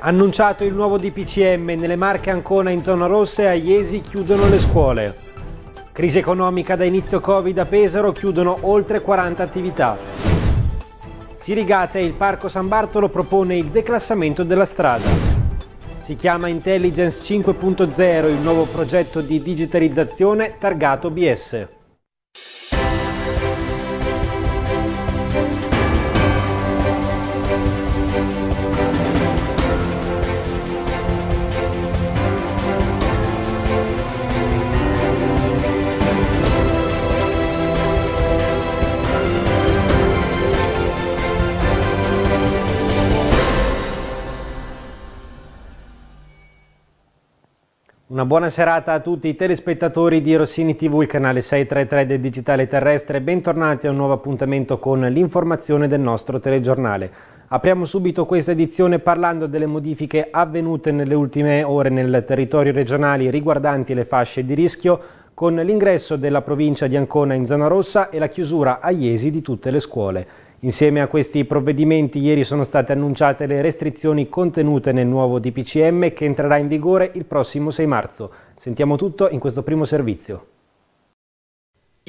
Annunciato il nuovo DPCM, nelle Marche Ancona in zona rossa e a Iesi chiudono le scuole. Crisi economica da inizio Covid a Pesaro chiudono oltre 40 attività. Sirigate il Parco San Bartolo propone il declassamento della strada. Si chiama Intelligence 5.0, il nuovo progetto di digitalizzazione targato BS. Una buona serata a tutti i telespettatori di Rossini TV, il canale 633 del Digitale Terrestre. Bentornati a un nuovo appuntamento con l'informazione del nostro telegiornale. Apriamo subito questa edizione parlando delle modifiche avvenute nelle ultime ore nel territorio regionale riguardanti le fasce di rischio, con l'ingresso della provincia di Ancona in zona rossa e la chiusura a Iesi di tutte le scuole. Insieme a questi provvedimenti ieri sono state annunciate le restrizioni contenute nel nuovo DPCM che entrerà in vigore il prossimo 6 marzo. Sentiamo tutto in questo primo servizio.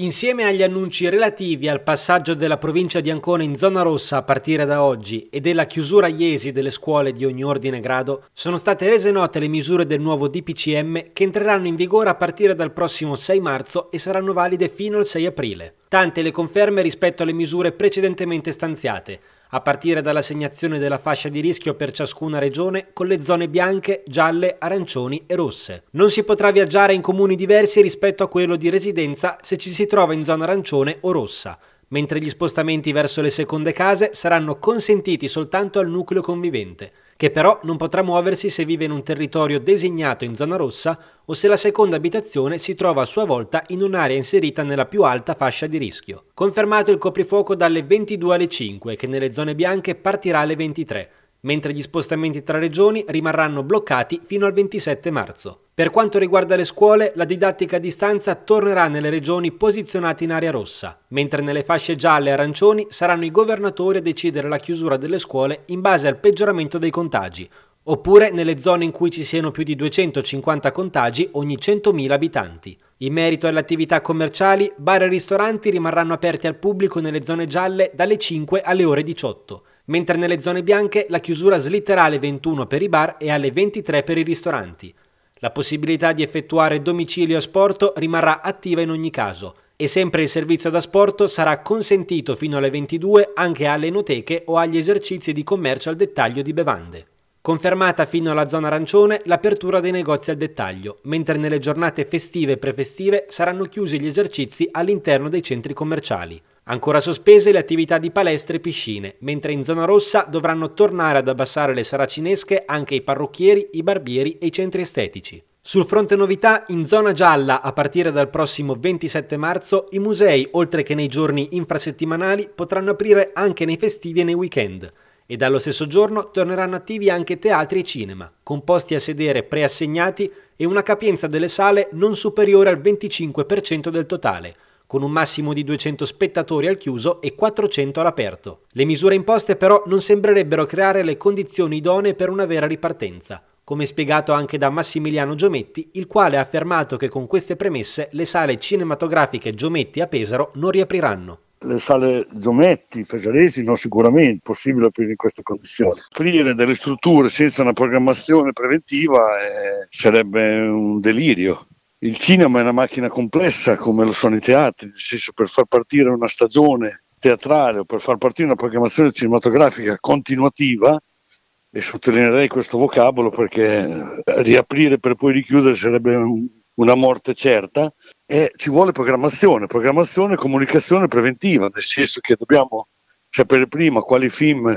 Insieme agli annunci relativi al passaggio della provincia di Ancona in zona rossa a partire da oggi e della chiusura iesi delle scuole di ogni ordine e grado, sono state rese note le misure del nuovo DPCM che entreranno in vigore a partire dal prossimo 6 marzo e saranno valide fino al 6 aprile. Tante le conferme rispetto alle misure precedentemente stanziate, a partire dall'assegnazione della fascia di rischio per ciascuna regione con le zone bianche, gialle, arancioni e rosse. Non si potrà viaggiare in comuni diversi rispetto a quello di residenza se ci si trova in zona arancione o rossa, mentre gli spostamenti verso le seconde case saranno consentiti soltanto al nucleo convivente che però non potrà muoversi se vive in un territorio designato in zona rossa o se la seconda abitazione si trova a sua volta in un'area inserita nella più alta fascia di rischio. Confermato il coprifuoco dalle 22 alle 5, che nelle zone bianche partirà alle 23 mentre gli spostamenti tra regioni rimarranno bloccati fino al 27 marzo. Per quanto riguarda le scuole, la didattica a distanza tornerà nelle regioni posizionate in area rossa, mentre nelle fasce gialle e arancioni saranno i governatori a decidere la chiusura delle scuole in base al peggioramento dei contagi, oppure nelle zone in cui ci siano più di 250 contagi ogni 100.000 abitanti. In merito alle attività commerciali, bar e ristoranti rimarranno aperti al pubblico nelle zone gialle dalle 5 alle ore 18 mentre nelle zone bianche la chiusura slitterà alle 21 per i bar e alle 23 per i ristoranti. La possibilità di effettuare domicilio a sporto rimarrà attiva in ogni caso e sempre il servizio da sporto sarà consentito fino alle 22 anche alle enoteche o agli esercizi di commercio al dettaglio di bevande. Confermata fino alla zona arancione l'apertura dei negozi al dettaglio, mentre nelle giornate festive e prefestive saranno chiusi gli esercizi all'interno dei centri commerciali. Ancora sospese le attività di palestre e piscine, mentre in zona rossa dovranno tornare ad abbassare le saracinesche anche i parrucchieri, i barbieri e i centri estetici. Sul fronte novità, in zona gialla, a partire dal prossimo 27 marzo, i musei, oltre che nei giorni infrasettimanali, potranno aprire anche nei festivi e nei weekend. E dallo stesso giorno torneranno attivi anche teatri e cinema, con posti a sedere preassegnati e una capienza delle sale non superiore al 25% del totale, con un massimo di 200 spettatori al chiuso e 400 all'aperto. Le misure imposte però non sembrerebbero creare le condizioni idonee per una vera ripartenza, come spiegato anche da Massimiliano Giometti, il quale ha affermato che con queste premesse le sale cinematografiche Giometti a Pesaro non riapriranno le sale Giometti, Pesaresi no, sicuramente è possibile aprire in queste condizioni. Aprire delle strutture senza una programmazione preventiva eh, sarebbe un delirio il cinema è una macchina complessa come lo sono i teatri, nel senso per far partire una stagione teatrale o per far partire una programmazione cinematografica continuativa, e sottolineerei questo vocabolo perché riaprire per poi richiudere sarebbe un, una morte certa, e ci vuole programmazione, programmazione e comunicazione preventiva, nel senso che dobbiamo sapere prima quali film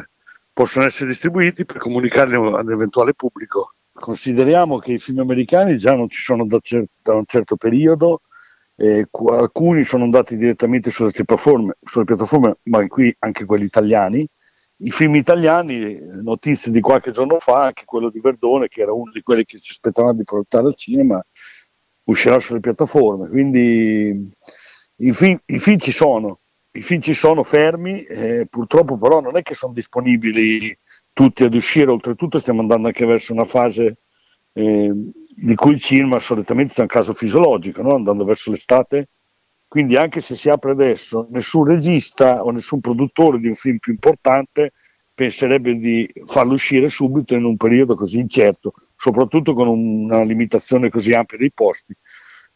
possono essere distribuiti per comunicarli all'eventuale pubblico Consideriamo che i film americani già non ci sono da, cer- da un certo periodo, eh, qu- alcuni sono andati direttamente sulle piattaforme, sulle piattaforme, ma qui anche quelli italiani. I film italiani, notizie di qualche giorno fa, anche quello di Verdone, che era uno di quelli che si aspettavano di portare al cinema, uscirà sulle piattaforme. Quindi i film, i film ci sono, i film ci sono fermi, eh, purtroppo però non è che sono disponibili tutti ad uscire, oltretutto stiamo andando anche verso una fase eh, di cui il cinema solitamente è un caso fisiologico, no? andando verso l'estate, quindi anche se si apre adesso, nessun regista o nessun produttore di un film più importante penserebbe di farlo uscire subito in un periodo così incerto, soprattutto con una limitazione così ampia dei posti.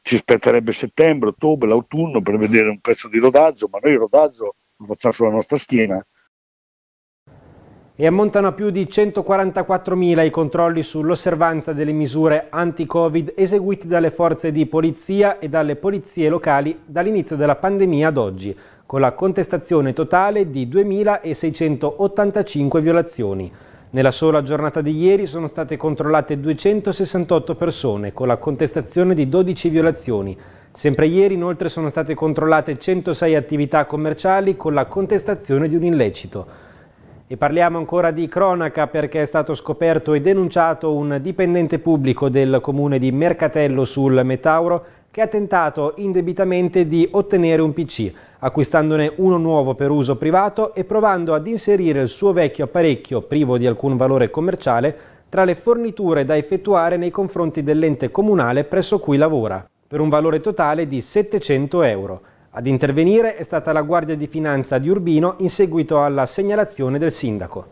Ci aspetterebbe settembre, ottobre, l'autunno per vedere un pezzo di rodaggio, ma noi il rodaggio lo facciamo sulla nostra schiena e ammontano a più di 144.000 i controlli sull'osservanza delle misure anti-Covid eseguiti dalle forze di polizia e dalle polizie locali dall'inizio della pandemia ad oggi, con la contestazione totale di 2.685 violazioni. Nella sola giornata di ieri sono state controllate 268 persone con la contestazione di 12 violazioni. Sempre ieri inoltre sono state controllate 106 attività commerciali con la contestazione di un illecito. E parliamo ancora di cronaca perché è stato scoperto e denunciato un dipendente pubblico del comune di Mercatello sul Metauro che ha tentato indebitamente di ottenere un PC, acquistandone uno nuovo per uso privato e provando ad inserire il suo vecchio apparecchio, privo di alcun valore commerciale, tra le forniture da effettuare nei confronti dell'ente comunale presso cui lavora, per un valore totale di 700 euro. Ad intervenire è stata la Guardia di Finanza di Urbino in seguito alla segnalazione del sindaco.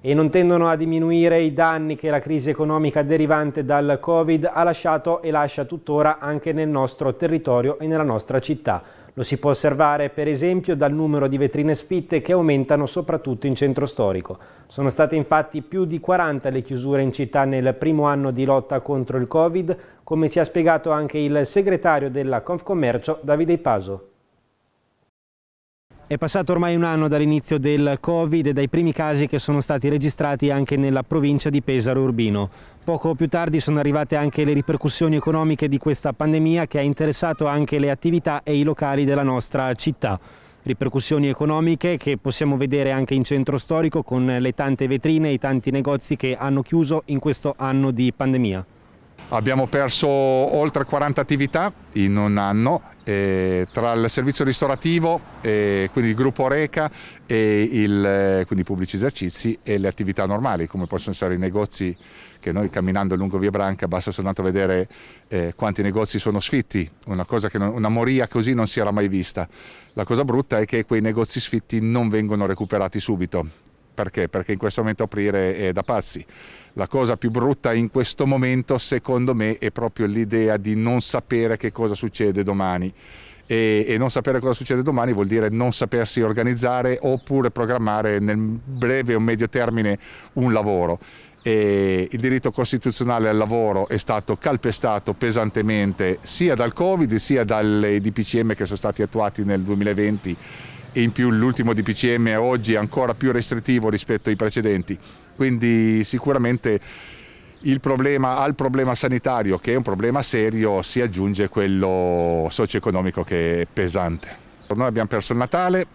E non tendono a diminuire i danni che la crisi economica derivante dal Covid ha lasciato e lascia tuttora anche nel nostro territorio e nella nostra città. Lo si può osservare per esempio dal numero di vetrine sfitte che aumentano soprattutto in centro storico. Sono state infatti più di 40 le chiusure in città nel primo anno di lotta contro il Covid, come ci ha spiegato anche il segretario della Confcommercio Davide Paso. È passato ormai un anno dall'inizio del Covid e dai primi casi che sono stati registrati anche nella provincia di Pesaro Urbino. Poco più tardi sono arrivate anche le ripercussioni economiche di questa pandemia che ha interessato anche le attività e i locali della nostra città ripercussioni economiche che possiamo vedere anche in centro storico con le tante vetrine e i tanti negozi che hanno chiuso in questo anno di pandemia. Abbiamo perso oltre 40 attività in un anno eh, tra il servizio ristorativo, eh, quindi il gruppo Reca, e il, eh, quindi i pubblici esercizi e le attività normali, come possono essere i negozi che noi camminando lungo Via Branca basta soltanto vedere eh, quanti negozi sono sfitti, una, non, una moria così non si era mai vista. La cosa brutta è che quei negozi sfitti non vengono recuperati subito, perché? Perché in questo momento aprire è da pazzi. La cosa più brutta in questo momento, secondo me, è proprio l'idea di non sapere che cosa succede domani. E, e, non sapere cosa succede domani vuol dire non sapersi organizzare oppure programmare nel breve o medio termine un lavoro. E il diritto costituzionale al lavoro è stato calpestato pesantemente sia dal Covid sia dai DPCM che sono stati attuati nel 2020 e in più l'ultimo DPCM oggi è ancora più restrittivo rispetto ai precedenti, quindi sicuramente problema, al problema sanitario, che è un problema serio, si aggiunge quello socio-economico che è pesante. Noi abbiamo perso il Natale,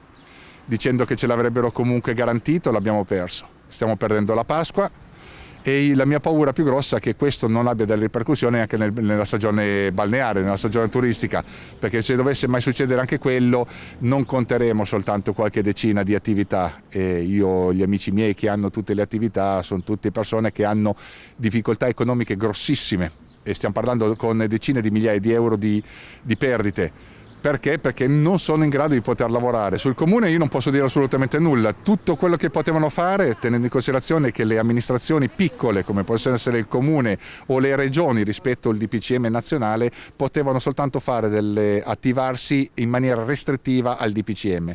dicendo che ce l'avrebbero comunque garantito, l'abbiamo perso. Stiamo perdendo la Pasqua, e la mia paura più grossa è che questo non abbia delle ripercussioni anche nel, nella stagione balneare, nella stagione turistica, perché se dovesse mai succedere anche quello non conteremo soltanto qualche decina di attività. E io, gli amici miei che hanno tutte le attività, sono tutte persone che hanno difficoltà economiche grossissime e stiamo parlando con decine di migliaia di euro di, di perdite perché? Perché non sono in grado di poter lavorare. Sul comune io non posso dire assolutamente nulla. Tutto quello che potevano fare, tenendo in considerazione che le amministrazioni piccole, come possono essere il comune o le regioni rispetto al DPCM nazionale, potevano soltanto delle, attivarsi in maniera restrittiva al DPCM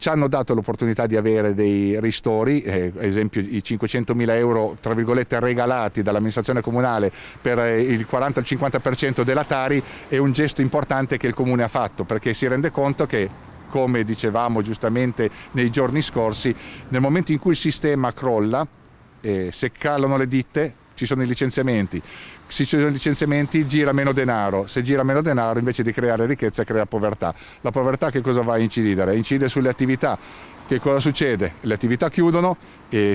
ci hanno dato l'opportunità di avere dei ristori, eh, ad esempio i 500.000 euro tra virgolette regalati dall'amministrazione comunale per eh, il 40-50% della Tari è un gesto importante che il comune ha fatto perché si rende conto che come dicevamo giustamente nei giorni scorsi, nel momento in cui il sistema crolla, eh, se calano le ditte, ci sono i licenziamenti, se ci sono i licenziamenti gira meno denaro, se gira meno denaro invece di creare ricchezza crea povertà. La povertà che cosa va a incidere? Incide sulle attività. Che cosa succede? Le attività chiudono,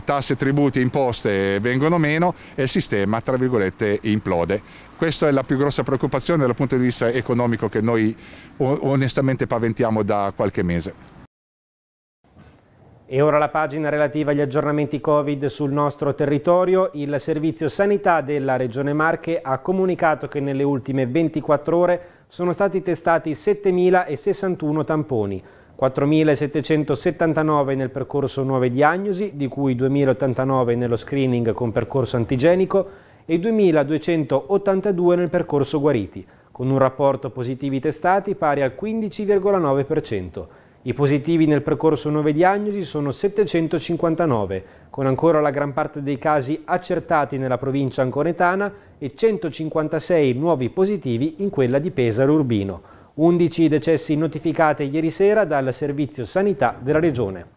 tasse, tributi, imposte vengono meno e il sistema, tra virgolette, implode. Questa è la più grossa preoccupazione dal punto di vista economico che noi onestamente paventiamo da qualche mese. E ora la pagina relativa agli aggiornamenti Covid sul nostro territorio. Il Servizio Sanità della Regione Marche ha comunicato che nelle ultime 24 ore sono stati testati 7.061 tamponi, 4.779 nel percorso nuove diagnosi, di cui 2.089 nello screening con percorso antigenico e 2.282 nel percorso guariti, con un rapporto positivi testati pari al 15,9%. I positivi nel percorso nuove diagnosi sono 759, con ancora la gran parte dei casi accertati nella provincia anconetana e 156 nuovi positivi in quella di Pesaro Urbino. 11 decessi notificati ieri sera dal Servizio Sanità della Regione.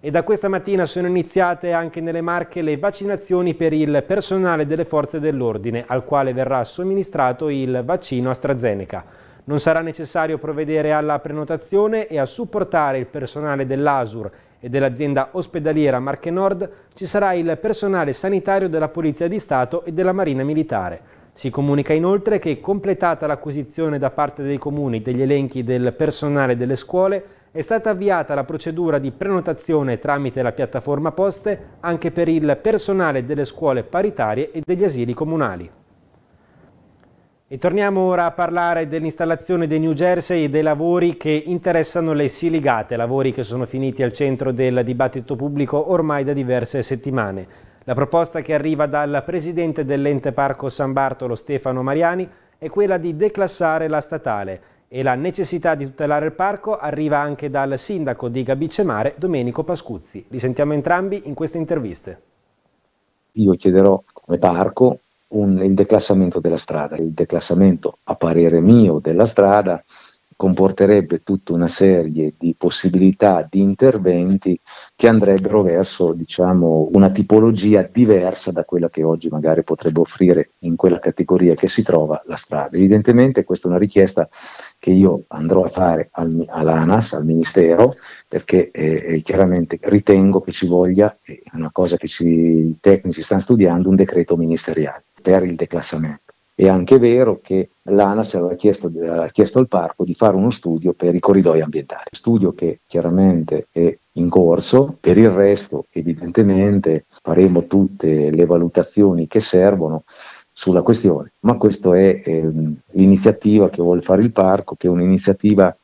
E da questa mattina sono iniziate anche nelle Marche le vaccinazioni per il personale delle forze dell'ordine, al quale verrà somministrato il vaccino AstraZeneca. Non sarà necessario provvedere alla prenotazione e a supportare il personale dell'ASUR e dell'azienda ospedaliera Marche Nord ci sarà il personale sanitario della Polizia di Stato e della Marina Militare. Si comunica inoltre che, completata l'acquisizione da parte dei comuni degli elenchi del personale delle scuole, è stata avviata la procedura di prenotazione tramite la piattaforma poste anche per il personale delle scuole paritarie e degli asili comunali. E torniamo ora a parlare dell'installazione dei New Jersey e dei lavori che interessano le Siligate, lavori che sono finiti al centro del dibattito pubblico ormai da diverse settimane. La proposta che arriva dal presidente dell'ente parco San Bartolo Stefano Mariani è quella di declassare la statale e la necessità di tutelare il parco arriva anche dal sindaco di Gabicemare Domenico Pascuzzi. Li sentiamo entrambi in queste interviste. Io chiederò come parco un, il declassamento della strada. Il declassamento, a parere mio, della strada comporterebbe tutta una serie di possibilità di interventi che andrebbero verso diciamo, una tipologia diversa da quella che oggi magari potrebbe offrire in quella categoria che si trova la strada. Evidentemente questa è una richiesta che io andrò a fare al, all'ANAS, al Ministero, perché eh, eh, chiaramente ritengo che ci voglia, è una cosa che ci, i tecnici stanno studiando, un decreto ministeriale per il declassamento. È anche vero che l'ANAS aveva chiesto, aveva chiesto, al parco di fare uno studio per i corridoi ambientali, studio che chiaramente è in corso, per il resto evidentemente faremo tutte le valutazioni che servono sulla questione, ma questa è ehm, l'iniziativa che vuole fare il parco, che è un'iniziativa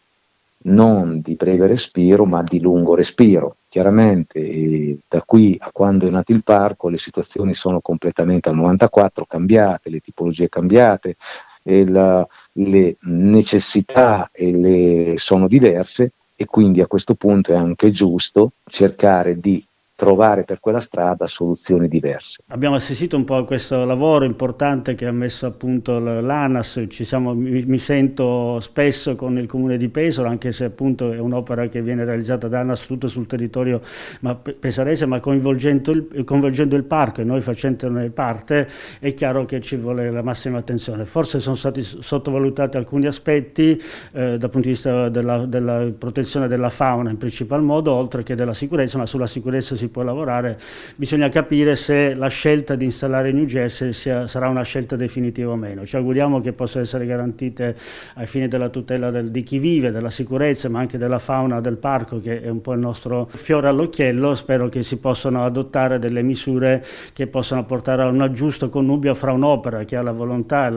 non di breve respiro ma di lungo respiro. Chiaramente eh, da qui a quando è nato il parco le situazioni sono completamente al 94 cambiate, le tipologie cambiate, la, le necessità le sono diverse e quindi a questo punto è anche giusto cercare di trovare per quella strada soluzioni diverse. Abbiamo assistito un po' a questo lavoro importante che ha messo a punto l'ANAS, siamo, mi, mi, sento spesso con il comune di Pesaro, anche se appunto è un'opera che viene realizzata da ANAS tutto sul territorio ma pesarese, ma coinvolgendo il, coinvolgendo il parco e noi facendone parte, è chiaro che ci vuole la massima attenzione. Forse sono stati sottovalutati alcuni aspetti eh, dal punto di vista della, della protezione della fauna in principal modo, oltre che della sicurezza, ma sulla sicurezza si può lavorare, bisogna capire se la scelta di installare New Jersey sia, sarà una scelta definitiva o meno. Ci auguriamo che possano essere garantite ai fini della tutela del, di chi vive, della sicurezza, ma anche della fauna del parco, che è un po' il nostro fiore all'occhiello. Spero che si possano adottare delle misure che possano portare a un giusto connubio fra un'opera che ha la volontà,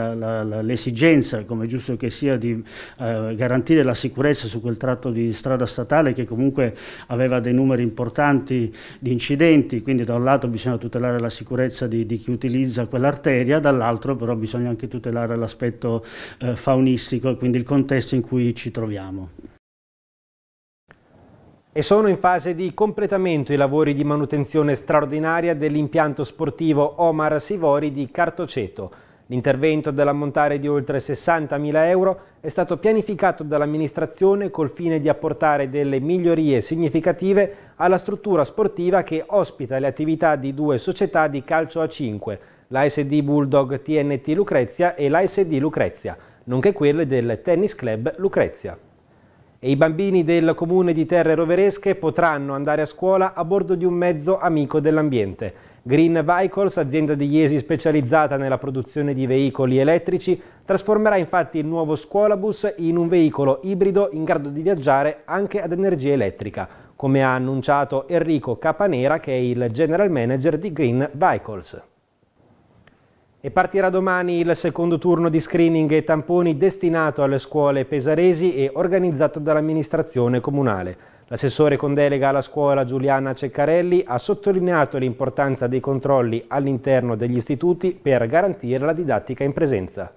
l'esigenza, come giusto che sia, di eh, garantire la sicurezza su quel tratto di strada statale che comunque aveva dei numeri importanti di incidenti, quindi da un lato bisogna tutelare la sicurezza di, di chi utilizza quell'arteria, dall'altro però bisogna anche tutelare l'aspetto eh, faunistico e quindi il contesto in cui ci troviamo. E sono in fase di completamento i lavori di manutenzione straordinaria dell'impianto sportivo Omar Sivori di Cartoceto. L'intervento dell'ammontare di oltre 60.000 euro è stato pianificato dall'amministrazione col fine di apportare delle migliorie significative alla struttura sportiva che ospita le attività di due società di calcio a 5, l'ASD Bulldog TNT Lucrezia e l'ASD Lucrezia, nonché quelle del Tennis Club Lucrezia. E i bambini del comune di Terre Roveresche potranno andare a scuola a bordo di un mezzo amico dell'ambiente Green Vehicles, azienda di Iesi specializzata nella produzione di veicoli elettrici, trasformerà infatti il nuovo scuolabus in un veicolo ibrido in grado di viaggiare anche ad energia elettrica, come ha annunciato Enrico Capanera che è il general manager di Green Vehicles. E partirà domani il secondo turno di screening e tamponi destinato alle scuole pesaresi e organizzato dall'amministrazione comunale. L'assessore con delega alla scuola Giuliana Ceccarelli ha sottolineato l'importanza dei controlli all'interno degli istituti per garantire la didattica in presenza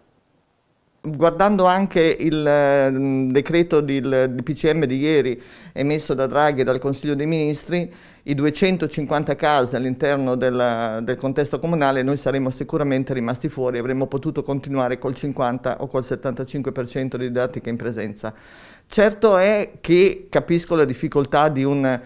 guardando anche il mm, decreto del DPCM di ieri emesso da Draghi e dal Consiglio dei Ministri, i 250 casi all'interno del, del, contesto comunale noi saremmo sicuramente rimasti fuori, avremmo potuto continuare col 50 o col 75% di didattica in presenza. Certo è che capisco la difficoltà di un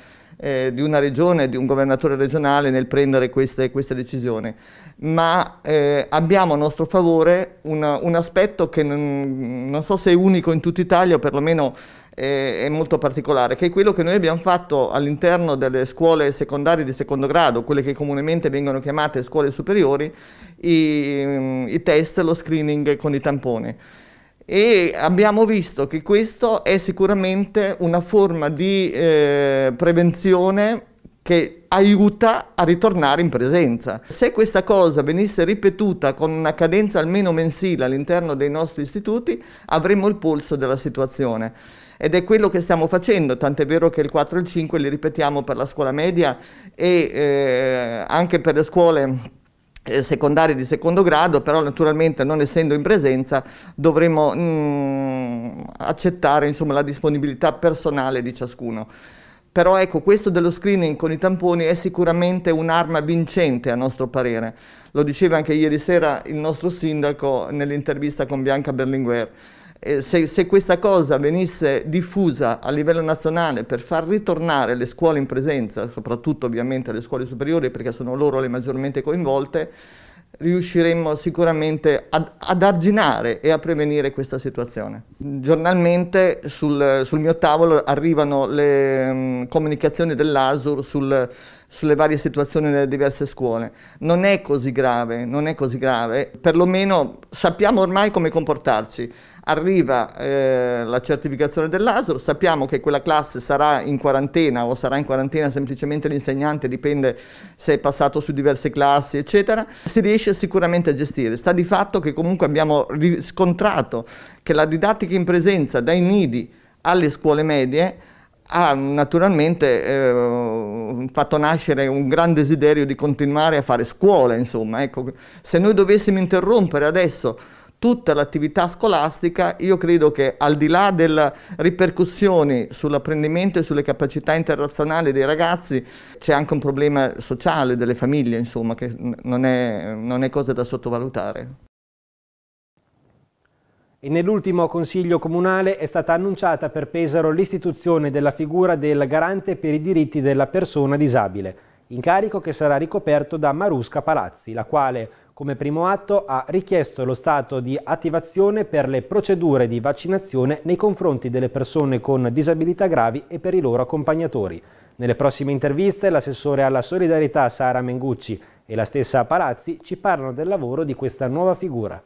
eh, di una regione, di un governatore regionale nel prendere queste, queste decisioni, ma eh, abbiamo a nostro favore una, un aspetto che non, non, so se è unico in tutta Italia o perlomeno eh, è molto particolare, che è quello che noi abbiamo fatto all'interno delle scuole secondarie di secondo grado, quelle che comunemente vengono chiamate scuole superiori, i, i test, lo screening con i tamponi e abbiamo visto che questo è sicuramente una forma di eh, prevenzione che aiuta a ritornare in presenza. Se questa cosa venisse ripetuta con una cadenza almeno mensile all'interno dei nostri istituti, avremmo il polso della situazione. Ed è quello che stiamo facendo, tant'è vero che il 4 e il 5 li ripetiamo per la scuola media e eh, anche per le scuole eh, secondarie di secondo grado, però naturalmente non essendo in presenza dovremo mh, mm, accettare insomma, la disponibilità personale di ciascuno. Però ecco, questo dello screening con i tamponi è sicuramente un'arma vincente a nostro parere. Lo diceva anche ieri sera il nostro sindaco nell'intervista con Bianca Berlinguer. Eh, se, se, questa cosa venisse diffusa a livello nazionale per far ritornare le scuole in presenza, soprattutto ovviamente le scuole superiori perché sono loro le maggiormente coinvolte, riusciremmo sicuramente ad, ad arginare e a prevenire questa situazione. Giornalmente sul, sul mio tavolo arrivano le mh, mm, comunicazioni dell'ASUR sul sulle varie situazioni nelle diverse scuole. Non è così grave, non è così grave, perlomeno sappiamo ormai come comportarci. Arriva eh, la certificazione dell'ASL, sappiamo che quella classe sarà in quarantena o sarà in quarantena semplicemente l'insegnante, dipende se è passato su diverse classi, eccetera. Si riesce sicuramente a gestire. Sta di fatto che comunque abbiamo riscontrato che la didattica in presenza dai nidi alle scuole medie ha naturalmente eh, fatto nascere un gran desiderio di continuare a fare scuola, insomma. Ecco, se noi dovessimo interrompere adesso tutta l'attività scolastica, io credo che al di là delle ripercussioni sull'apprendimento e sulle capacità internazionali dei ragazzi, c'è anche un problema sociale delle famiglie, insomma, che non è, non è cosa da sottovalutare. E nell'ultimo Consiglio Comunale è stata annunciata per Pesaro l'istituzione della figura del garante per i diritti della persona disabile, incarico che sarà ricoperto da Marusca Palazzi, la quale, come primo atto, ha richiesto lo stato di attivazione per le procedure di vaccinazione nei confronti delle persone con disabilità gravi e per i loro accompagnatori. Nelle prossime interviste l'assessore alla solidarietà Sara Mengucci e la stessa Palazzi ci parlano del lavoro di questa nuova figura.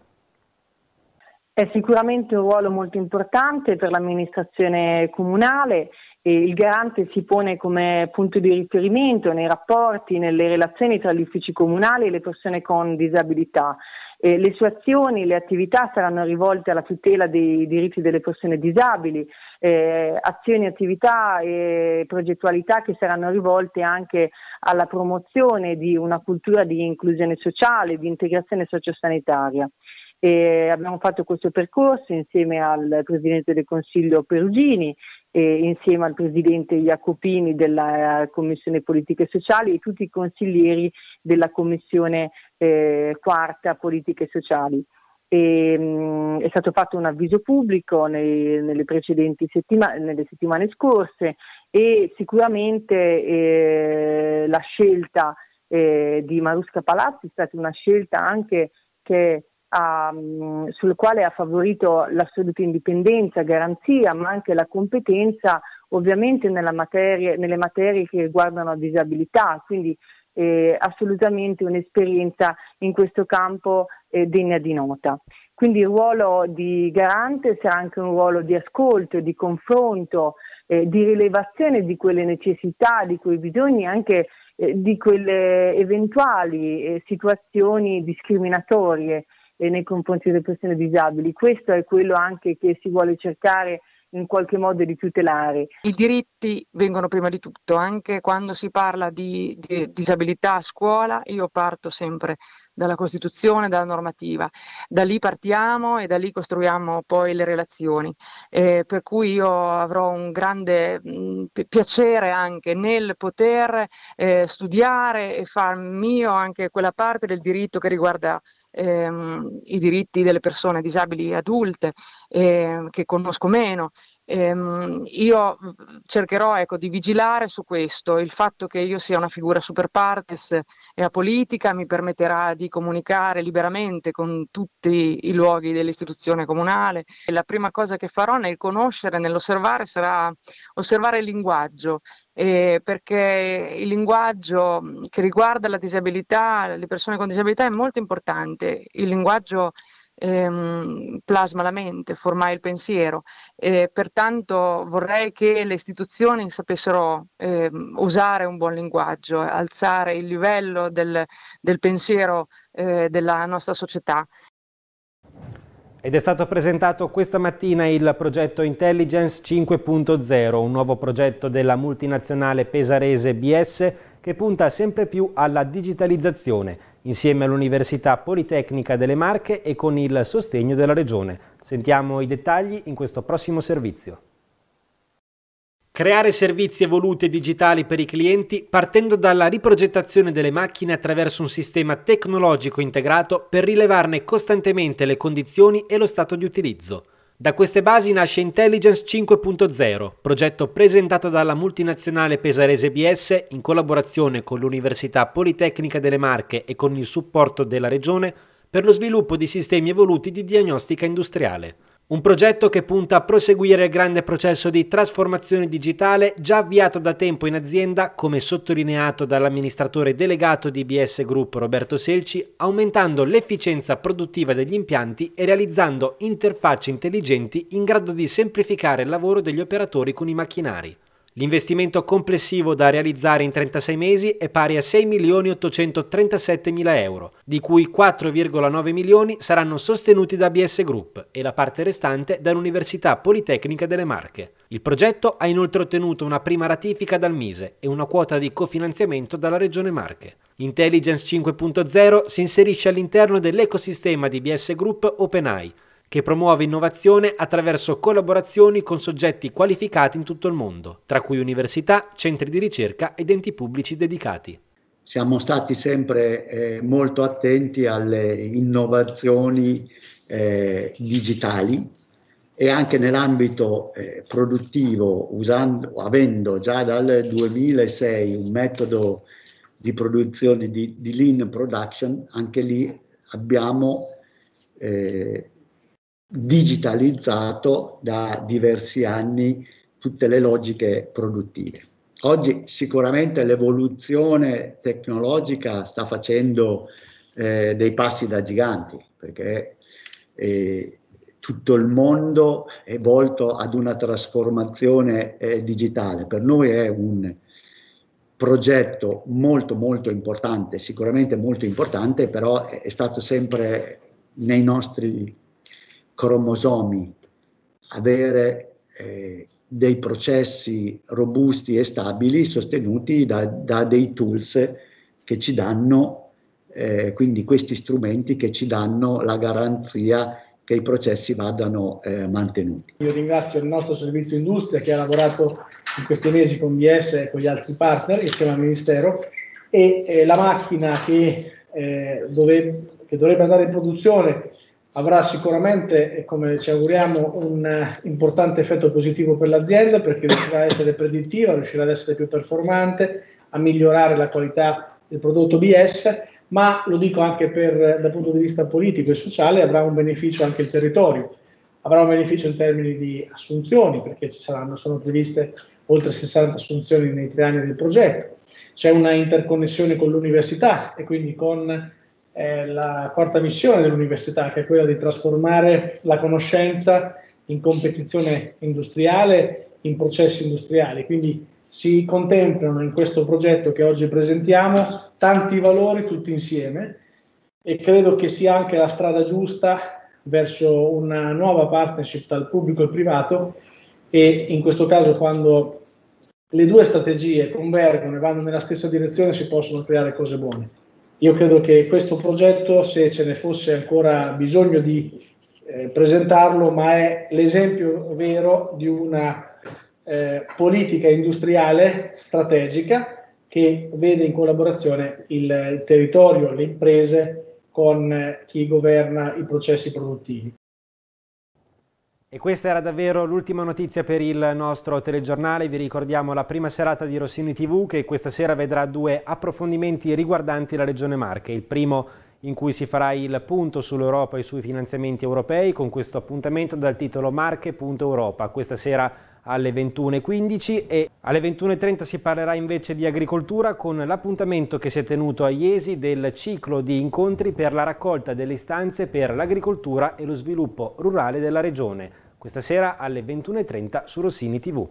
È sicuramente un ruolo molto importante per l'amministrazione comunale. E il garante si pone come punto di riferimento nei rapporti, nelle relazioni tra gli uffici comunali e le persone con disabilità. Eh, le sue azioni, le attività saranno rivolte alla tutela dei diritti delle persone disabili, eh, azioni, attività e progettualità che saranno rivolte anche alla promozione di una cultura di inclusione sociale, di integrazione sociosanitaria. E abbiamo fatto questo percorso insieme al Presidente del Consiglio Perugini, insieme al Presidente Jacopini della eh, Commissione Politiche Sociali e tutti i consiglieri della Commissione eh, Quarta Politiche Sociali. E, mh, mm, è stato fatto un avviso pubblico nei, nelle precedenti settimane, nelle settimane scorse e sicuramente eh, la scelta eh, di Marusca Palazzi è stata una scelta anche che um, sul quale ha favorito l'assoluta indipendenza, garanzia, ma anche la competenza ovviamente materia, nelle materie che riguardano la disabilità, quindi eh, assolutamente un'esperienza in questo campo eh, degna di nota. Quindi il ruolo di garante sarà anche un ruolo di ascolto, di confronto, eh, di rilevazione di quelle necessità, di quei bisogni, anche eh, di quelle eventuali eh, situazioni discriminatorie e nei confronti delle persone disabili. Questo è quello anche che si vuole cercare in qualche modo di tutelare. I diritti vengono prima di tutto, anche quando si parla di, di, disabilità a scuola, io parto sempre dalla Costituzione, dalla normativa, da lì partiamo e da lì costruiamo poi le relazioni, eh, per cui io avrò un grande mh, piacere anche nel poter eh, studiare e far mio anche quella parte del diritto che riguarda ehm, i diritti delle persone disabili adulte eh, che conosco meno, Ehm, io mm, cercherò ecco, di vigilare su questo, il fatto che io sia una figura super partes e apolitica mi permetterà di comunicare liberamente con tutti i luoghi dell'istituzione comunale. E la prima cosa che farò nel conoscere, nell'osservare, sarà osservare il linguaggio, eh, perché il linguaggio mm, che riguarda la disabilità, le persone con disabilità è molto importante. Il linguaggio ehm, plasma la mente, formai il pensiero. Eh, pertanto vorrei che le istituzioni sapessero ehm, usare un buon linguaggio, alzare il livello del, del pensiero eh, della nostra società. Ed è stato presentato questa mattina il progetto Intelligence 5.0, un nuovo progetto della multinazionale pesarese BS che punta sempre più alla digitalizzazione insieme all'Università Politecnica delle Marche e con il sostegno della Regione. Sentiamo i dettagli in questo prossimo servizio. Creare servizi evoluti e digitali per i clienti partendo dalla riprogettazione delle macchine attraverso un sistema tecnologico integrato per rilevarne costantemente le condizioni e lo stato di utilizzo. Da queste basi nasce Intelligence 5.0, progetto presentato dalla multinazionale pesarese BS in collaborazione con l'Università Politecnica delle Marche e con il supporto della Regione per lo sviluppo di sistemi evoluti di diagnostica industriale. Un progetto che punta a proseguire il grande processo di trasformazione digitale già avviato da tempo in azienda, come sottolineato dall'amministratore delegato di BS Group Roberto Selci, aumentando l'efficienza produttiva degli impianti e realizzando interfacce intelligenti in grado di semplificare il lavoro degli operatori con i macchinari. L'investimento complessivo da realizzare in 36 mesi è pari a 6.837.000 euro, di cui 4,9 milioni saranno sostenuti da BS Group e la parte restante dall'Università Politecnica delle Marche. Il progetto ha inoltre ottenuto una prima ratifica dal Mise e una quota di cofinanziamento dalla Regione Marche. Intelligence 5.0 si inserisce all'interno dell'ecosistema di BS Group OpenAI, che promuove innovazione attraverso collaborazioni con soggetti qualificati in tutto il mondo, tra cui università, centri di ricerca ed enti pubblici dedicati. Siamo stati sempre eh, molto attenti alle innovazioni eh, digitali e anche nell'ambito eh, produttivo, usando, avendo già dal 2006 un metodo di produzione di, di lean production, anche lì abbiamo eh, digitalizzato da diversi anni tutte le logiche produttive. Oggi sicuramente l'evoluzione tecnologica sta facendo eh, dei passi da giganti, perché eh, tutto il mondo è volto ad una trasformazione eh, digitale. Per noi è un progetto molto molto importante, sicuramente molto importante, però è stato sempre nei nostri cromosomi, avere eh, dei processi robusti e stabili sostenuti da, da dei tools che ci danno, eh, quindi questi strumenti che ci danno la garanzia che i processi vadano eh, mantenuti. Io ringrazio il nostro servizio industria che ha lavorato in questi mesi con BS e con gli altri partner insieme al Ministero e eh, la macchina che, eh, dove, che dovrebbe andare in produzione avrà sicuramente, come ci auguriamo, un eh, importante effetto positivo per l'azienda perché riuscirà a essere predittiva, riuscirà ad essere più performante, a migliorare la qualità del prodotto BS, ma lo dico anche per, dal punto di vista politico e sociale, avrà un beneficio anche il territorio. Avrà un beneficio in termini di assunzioni, perché ci saranno, sono previste oltre 60 assunzioni nei tre anni del progetto. C'è una interconnessione con l'università e quindi con è la quarta missione dell'università, che è quella di trasformare la conoscenza in competizione industriale, in processi industriali. Quindi si contemplano in questo progetto che oggi presentiamo tanti valori tutti insieme e credo che sia anche la strada giusta verso una nuova partnership tra il pubblico e il privato e in questo caso quando le due strategie convergono e vanno nella stessa direzione si possono creare cose buone. Io credo che questo progetto, se ce ne fosse ancora bisogno di eh, presentarlo, ma è l'esempio vero di una eh, politica industriale strategica che vede in collaborazione il, il territorio, le imprese con eh, chi governa i processi produttivi. E questa era davvero l'ultima notizia per il nostro telegiornale. Vi ricordiamo la prima serata di Rossini TV che questa sera vedrà due approfondimenti riguardanti la Regione Marche. Il primo in cui si farà il punto sull'Europa e sui finanziamenti europei con questo appuntamento dal titolo Marche.Europa. Questa sera alle 21.15 e alle 21.30 si parlerà invece di agricoltura con l'appuntamento che si è tenuto a Iesi del ciclo di incontri per la raccolta delle istanze per l'agricoltura e lo sviluppo rurale della regione questa sera alle 21.30 su Rossini TV.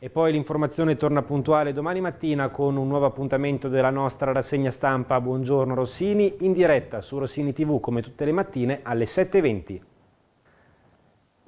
E poi l'informazione torna puntuale domani mattina con un nuovo appuntamento della nostra rassegna stampa Buongiorno Rossini in diretta su Rossini TV come tutte le mattine alle 7.20.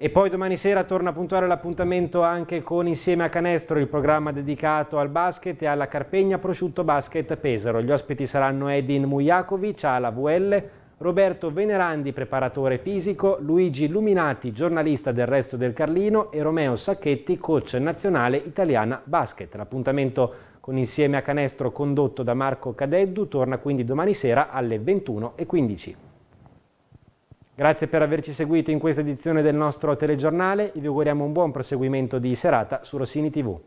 E poi domani sera torna puntuale l'appuntamento anche con Insieme a Canestro, il programma dedicato al basket e alla Carpegna Prosciutto Basket Pesaro. Gli ospiti saranno Edin Mujakovic alla VL, Roberto Venerandi, preparatore fisico, Luigi Luminati, giornalista del Resto del Carlino e Romeo Sacchetti, coach nazionale italiana basket. L'appuntamento con Insieme a Canestro condotto da Marco Cadeddu torna quindi domani sera alle 21.15. Grazie per averci seguito in questa edizione del nostro telegiornale vi auguriamo un buon proseguimento di serata su Rossini TV.